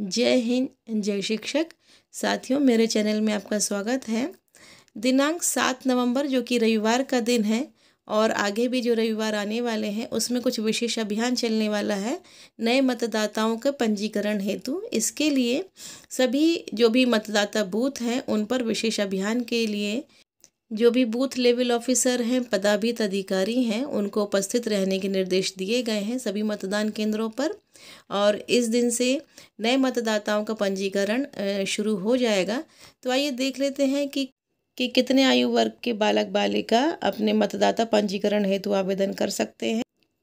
जय हिंद जय शिक्षक साथियों मेरे चैनल में आपका स्वागत है दिनांक सात नवंबर जो कि रविवार का दिन है और आगे भी जो रविवार आने वाले हैं उसमें कुछ विशेष अभियान चलने वाला है नए मतदाताओं के पंजीकरण हेतु इसके लिए सभी जो भी मतदाता बूथ हैं उन पर विशेष अभियान के लिए जो भी बूथ लेवल ऑफिसर हैं पदाभित अधिकारी हैं उनको उपस्थित रहने के निर्देश दिए गए हैं सभी मतदान केंद्रों पर और इस दिन से नए मतदाताओं का पंजीकरण शुरू हो जाएगा तो आइए देख लेते हैं कि कि कितने आयु वर्ग के बालक बालिका अपने मतदाता पंजीकरण हेतु आवेदन कर सकते हैं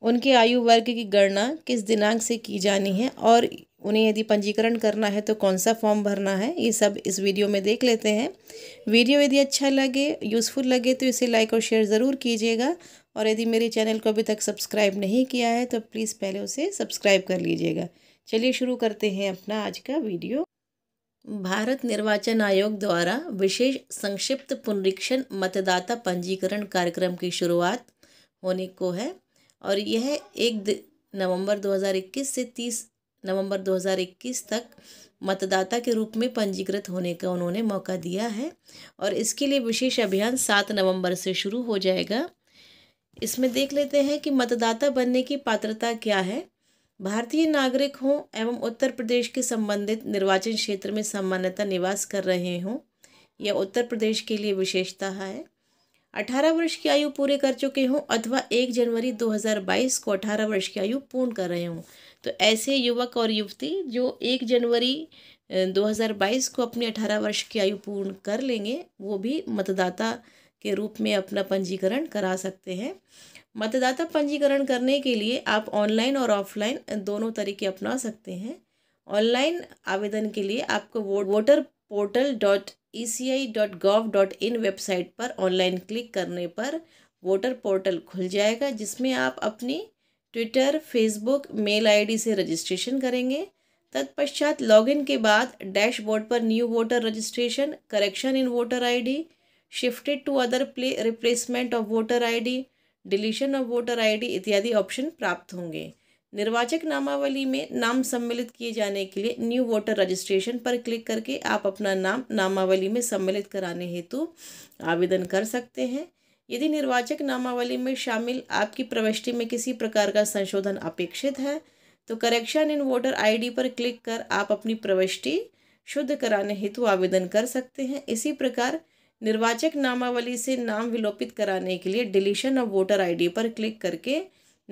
उनके आयु वर्ग की गणना किस दिनांक से की जानी है और उन्हें यदि पंजीकरण करना है तो कौन सा फॉर्म भरना है ये सब इस वीडियो में देख लेते हैं वीडियो यदि अच्छा लगे यूज़फुल लगे तो इसे लाइक और शेयर ज़रूर कीजिएगा और यदि मेरे चैनल को अभी तक सब्सक्राइब नहीं किया है तो प्लीज़ पहले उसे सब्सक्राइब कर लीजिएगा चलिए शुरू करते हैं अपना आज का वीडियो भारत निर्वाचन आयोग द्वारा विशेष संक्षिप्त पुनरीक्षण मतदाता पंजीकरण कार्यक्रम की शुरुआत होने को है और यह एक नवंबर 2021 से नवंबर 2021 तक मतदाता के रूप में पंजीकृत होने का उन्होंने मौका दिया है और इसके लिए विशेष अभियान सात नवंबर से शुरू हो जाएगा इसमें देख लेते हैं कि मतदाता बनने की पात्रता क्या है भारतीय नागरिक हों एवं उत्तर प्रदेश के संबंधित निर्वाचन क्षेत्र में सामान्यता निवास कर रहे हों यह उत्तर प्रदेश के लिए विशेषता है 18 वर्ष की आयु पूरे कर चुके हों अथवा 1 जनवरी 2022 को 18 वर्ष की आयु पूर्ण कर रहे हों तो ऐसे युवक और युवती जो 1 जनवरी 2022 को अपनी 18 वर्ष की आयु पूर्ण कर लेंगे वो भी मतदाता के रूप में अपना पंजीकरण करा सकते हैं मतदाता पंजीकरण करने के लिए आप ऑनलाइन और ऑफलाइन दोनों तरीके अपना सकते हैं ऑनलाइन आवेदन के लिए आपको voter portal dot E C I dot gov dot in website पर ऑनलाइन क्लिक करने पर वोटर पोर्टल खुल जाएगा जिसमें आप अपनी ट्विटर फेसबुक मेल आईडी से रजिस्ट्रेशन करेंगे तत्पश्चात लॉगिन के बाद डैशबोर्ड पर new voter registration correction in voter ID shifted to other place replacement of voter ID deletion of voter ID इत्यादि ऑप्शन प्राप्त होंगे निर्वाचक नामावली में नाम सम्मिलित किए जाने के लिए न्यू वोटर रजिस्ट्रेशन पर क्लिक करके आप अपना नाम नामावली में सम्मिलित कराने हेतु आवेदन कर सकते हैं यदि निर्वाचक नामावली में शामिल आपकी प्रविष्टि में किसी प्रकार का संशोधन अपेक्षित है तो करेक्शन इन वोटर आईडी पर क्लिक कर आप अपनी प्रविष्टि शुद्ध कराने हेतु आवेदन कर सकते हैं इसी प्रकार निर्वाचक नामावली से नाम विलोपित कराने के लिए डिलीशन ऑफ वोटर आईडी पर क्लिक करके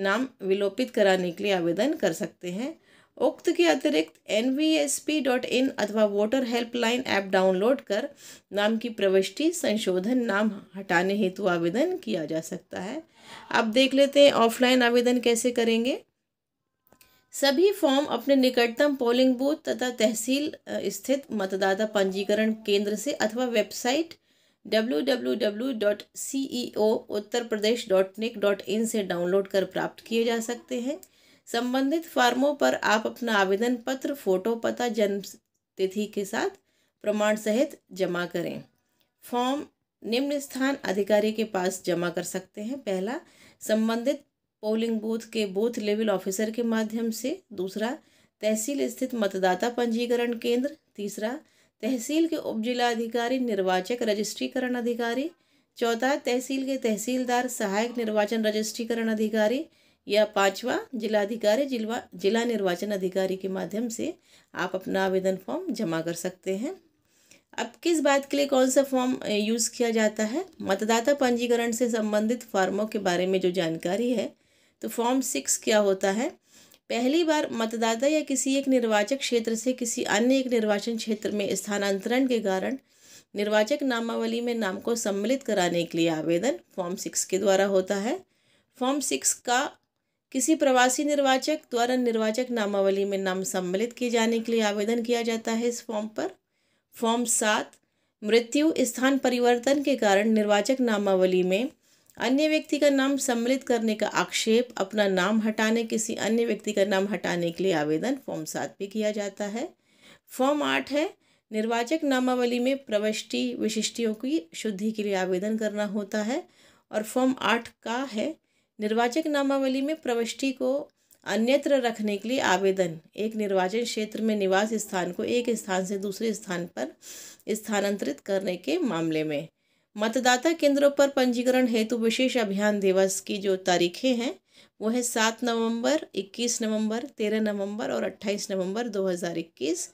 नाम विलोपित कराने के लिए आवेदन कर सकते हैं उक्त के अतिरिक्त N V S P dot in अथवा वोटर हेल्पलाइन ऐप डाउनलोड कर नाम की प्रविष्टि संशोधन नाम हटाने हेतु आवेदन किया जा सकता है अब देख लेते हैं ऑफलाइन आवेदन कैसे करेंगे सभी फॉर्म अपने निकटतम पोलिंग बूथ तथा तहसील स्थित मतदाता पंजीकरण केंद्र से अथवा website W W W dot C E O Uttar Pradesh dot nic dot in से डाउनलोड कर प्राप्त किए जा सकते हैं संबंधित फार्मों पर आप अपना आवेदन पत्र फोटो पता जन्म तिथि के साथ प्रमाण सहित जमा करें फॉर्म निम्न स्थान अधिकारी के पास जमा कर सकते हैं पहला संबंधित पोलिंग बूथ के बूथ लेवल ऑफिसर के माध्यम से दूसरा तहसील स्थित मतदाता पंजीकरण केंद्र तीसरा तहसील के उप जिलाधिकारी अधिकारी निर्वाचक रजिस्ट्रीकरण अधिकारी चौथा तहसील के तहसीलदार सहायक निर्वाचन रजिस्ट्रीकरण अधिकारी या पांचवा जिलाधिकारी जिला जिला निर्वाचन अधिकारी के माध्यम से आप अपना आवेदन फॉर्म जमा कर सकते हैं अब किस बात के लिए कौन सा फॉर्म यूज़ किया जाता है मतदाता पंजीकरण से संबंधित फॉर्मों के बारे में जो जानकारी है तो फॉर्म सिक्स क्या होता है पहली बार मतदाता या किसी एक निर्वाचक क्षेत्र से किसी अन्य एक निर्वाचन क्षेत्र में स्थानांतरण के कारण निर्वाचक नामावली में नाम को सम्मिलित कराने के लिए आवेदन फॉर्म सिक्स के द्वारा होता है फॉर्म सिक्स का किसी प्रवासी निर्वाचक द्वारा निर्वाचक नामावली में नाम सम्मिलित किए जाने के लिए आवेदन किया जाता है इस फॉर्म पर फॉर्म सात मृत्यु स्थान परिवर्तन के कारण निर्वाचक नामावली में अन्य व्यक्ति का नाम सम्मिलित करने का आक्षेप अपना नाम हटाने किसी अन्य व्यक्ति का नाम हटाने के लिए आवेदन फॉर्म सात पे किया जाता है फॉर्म आठ है निर्वाचक नामावली में प्रविष्टि विशिष्टियों की शुद्धि के लिए आवेदन करना होता है और फॉर्म आठ का है निर्वाचक नामावली में प्रविष्टि को अन्यत्र रखने के लिए आवेदन एक निर्वाचन क्षेत्र में निवास स्थान को एक स्थान से दूसरे स्थान पर स्थानांतरित करने के मामले में मतदाता केंद्रों पर पंजीकरण हेतु विशेष अभियान दिवस की जो तारीखें हैं वो है सात नवंबर इक्कीस नवंबर तेरह नवंबर और अट्ठाईस नवंबर दो हज़ार इक्कीस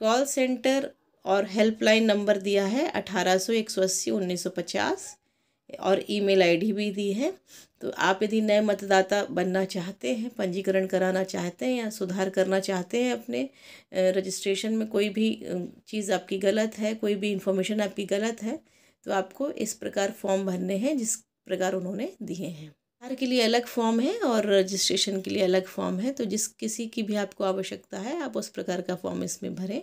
कॉल सेंटर और हेल्पलाइन नंबर दिया है अठारह सौ एक सौ अस्सी उन्नीस सौ पचास और ईमेल आईडी भी दी है तो आप यदि नए मतदाता बनना चाहते हैं पंजीकरण कराना चाहते हैं या सुधार करना चाहते हैं अपने रजिस्ट्रेशन में कोई भी चीज़ आपकी गलत है कोई भी इंफॉर्मेशन आपकी गलत है तो आपको इस प्रकार फॉर्म भरने हैं जिस प्रकार उन्होंने दिए हैं हर के लिए अलग फॉर्म है और रजिस्ट्रेशन के लिए अलग फॉर्म है तो जिस किसी की भी आपको आवश्यकता है आप उस प्रकार का फॉर्म इसमें भरें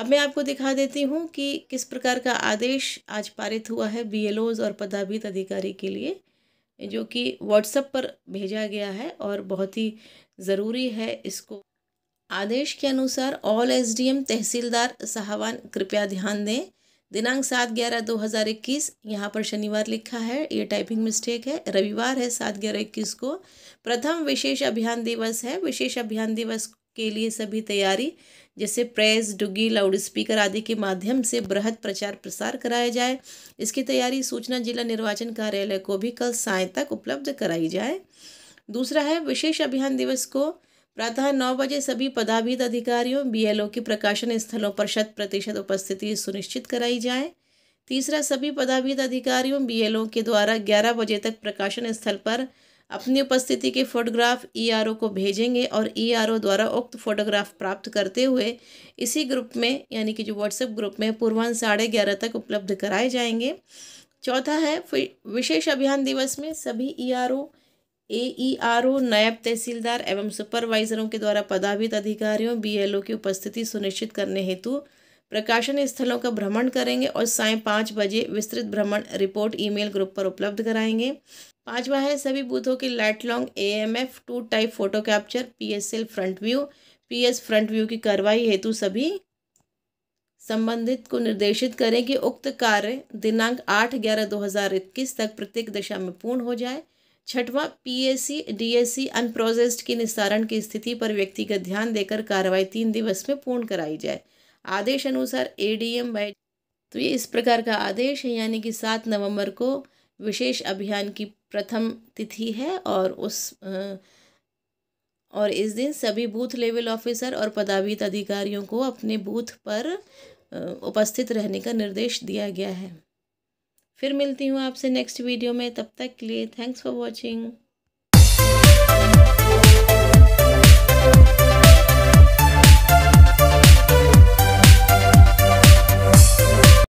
अब मैं आपको दिखा देती हूँ कि किस प्रकार का आदेश आज पारित हुआ है बी और पदाभित अधिकारी के लिए जो कि व्हाट्सएप पर भेजा गया है और बहुत ही ज़रूरी है इसको आदेश के अनुसार ऑल एसडीएम तहसीलदार साहवान कृपया ध्यान दें दिनांक सात ग्यारह दो हज़ार इक्कीस यहाँ पर शनिवार लिखा है ये टाइपिंग मिस्टेक है रविवार है सात ग्यारह इक्कीस को प्रथम विशेष अभियान दिवस है विशेष अभियान दिवस के लिए सभी तैयारी जैसे प्रेस डुगी लाउड स्पीकर आदि के माध्यम से बृहद प्रचार प्रसार कराया जाए इसकी तैयारी सूचना जिला निर्वाचन कार्यालय को भी कल साय तक उपलब्ध कराई जाए दूसरा है विशेष अभियान दिवस को प्रातः नौ बजे सभी पदाभित अधिकारियों बीएलओ की प्रकाशन स्थलों पर शत प्रतिशत उपस्थिति सुनिश्चित कराई जाए तीसरा सभी पदाभित अधिकारियों बीएलओ के द्वारा ग्यारह बजे तक प्रकाशन स्थल पर अपनी उपस्थिति के फोटोग्राफ ईआरओ e को भेजेंगे और ईआरओ e द्वारा उक्त फोटोग्राफ प्राप्त करते हुए इसी ग्रुप में यानी कि जो व्हाट्सएप ग्रुप में पूर्वान्न साढ़े ग्यारह तक उपलब्ध कराए जाएंगे चौथा है विशेष अभियान दिवस में सभी ई e ए ई आर ओ नायब तहसीलदार एवं सुपरवाइजरों के द्वारा पदाभित अधिकारियों बी एल ओ की उपस्थिति सुनिश्चित करने हेतु प्रकाशन स्थलों का भ्रमण करेंगे और साय पाँच बजे विस्तृत भ्रमण रिपोर्ट ईमेल ग्रुप पर उपलब्ध कराएंगे पाँचवा है सभी बूथों के light long A M F two type photo capture P S L front view P S front view की कार्रवाई हेतु सभी संबंधित को निर्देशित करें कि उक्त कार्य दिनांक आठ ग्यारह दो हज़ार इक्कीस तक प्रत्येक दशा में पूर्ण हो जाए छठवां एस सी अनप्रोसेस्ड के निस्तारण की स्थिति पर व्यक्तिगत ध्यान देकर कार्रवाई तीन दिवस में पूर्ण कराई जाए आदेश अनुसार एडीएम बाय तो ये इस प्रकार का आदेश है यानी कि सात नवंबर को विशेष अभियान की प्रथम तिथि है और उस और इस दिन सभी बूथ लेवल ऑफिसर और पदावीत अधिकारियों को अपने बूथ पर उपस्थित रहने का निर्देश दिया गया है फिर मिलती हूँ आपसे नेक्स्ट वीडियो में तब तक के लिए थैंक्स फॉर वॉचिंग